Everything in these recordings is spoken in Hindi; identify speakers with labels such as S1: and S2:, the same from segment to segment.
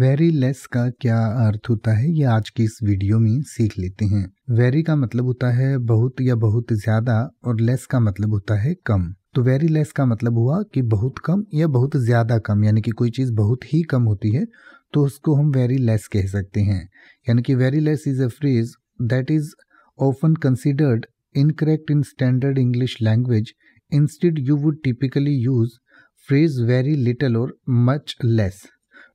S1: वेरी लेस का क्या अर्थ होता है ये आज की इस वीडियो में सीख लेते हैं वेरी का मतलब होता है बहुत या बहुत ज्यादा और लेस का मतलब होता है कम तो वेरी लेस का मतलब हुआ कि बहुत कम या बहुत ज्यादा कम यानी कि कोई चीज़ बहुत ही कम होती है तो उसको हम वेरी लेस कह सकते हैं यानी कि very less is a phrase that is often considered incorrect in standard English language instead you would typically use phrase very little or much less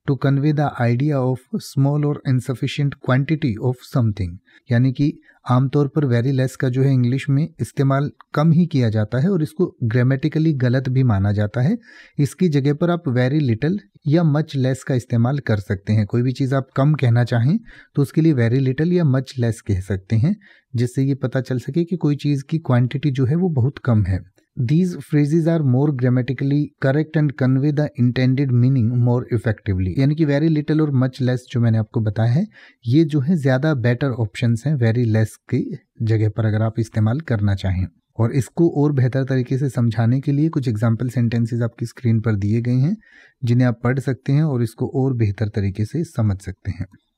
S1: to convey the idea of small or insufficient quantity of something यानी कि आमतौर पर वेरी लेस का जो है इंग्लिश में इस्तेमाल कम ही किया जाता है और इसको ग्रामेटिकली गलत भी माना जाता है इसकी जगह पर आप वेरी लिटल या मच लेस का इस्तेमाल कर सकते हैं कोई भी चीज़ आप कम कहना चाहें तो उसके लिए वेरी लिटल या मच लेस कह सकते हैं जिससे ये पता चल सके कि कोई चीज़ की क्वांटिटी जो है वो बहुत कम है These phrases are more grammatically correct and convey the intended meaning more effectively. यानी कि very little और much less जो मैंने आपको बताया है ये जो है ज़्यादा better options हैं very less की जगह पर अगर आप इस्तेमाल करना चाहें और इसको और बेहतर तरीके से समझाने के लिए कुछ एग्जाम्पल सेंटेंसेज आपकी स्क्रीन पर दिए गए हैं जिन्हें आप पढ़ सकते हैं और इसको और बेहतर तरीके से समझ सकते हैं